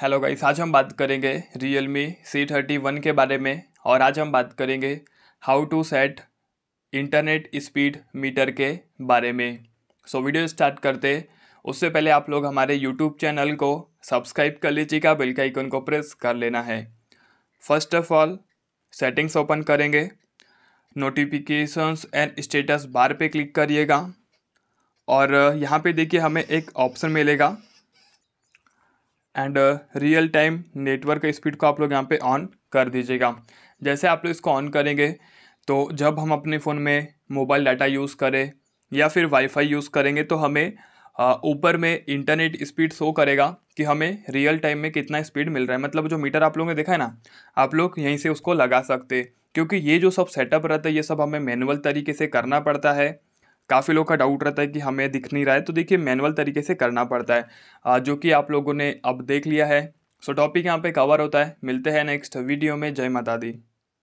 hello guys आज हम बात करेंगे Realme C thirty one के बारे में और आज हम बात करेंगे how to set internet speed meter के बारे में सो so, वीडियो स्टार्ट करते उससे पहले आप लोग हमारे यूट्यूब चैनल को सब्सक्राइब कर लीजिएगा बेल का आइकन को प्रेस कर लेना है first of all settings open करेंगे नोटिफिकेशंस एंड स्टेटस बार पे क्लिक करिएगा और यहाँ पे देखिए हमें एक ऑप्शन मिलेगा and real time network speed को आप लोग यहाँ पे ऑन कर दीजिएगा जैसे आप लोग इसको ऑन करेंगे तो जब हम अपने फ़ोन में मोबाइल डाटा यूज़ करें या फिर वाईफाई यूज़ करेंगे तो हमें uh, ऊपर में इंटरनेट स्पीड शो करेगा कि हमें रियल टाइम में कितना स्पीड मिल रहा है मतलब जो मीटर आप लोगों ने देखा है ना आप लोग यहीं से उसको लगा सकते क्योंकि ये जो सब सेटअप रहता है ये सब हमें मैनुअल तरीके से करना पड़ता है काफ़ी लोग का डाउट रहता है कि हमें दिख नहीं रहा है तो देखिए मैनुअल तरीके से करना पड़ता है जो कि आप लोगों ने अब देख लिया है सो टॉपिक यहाँ पे कवर होता है मिलते हैं नेक्स्ट वीडियो में जय माता दी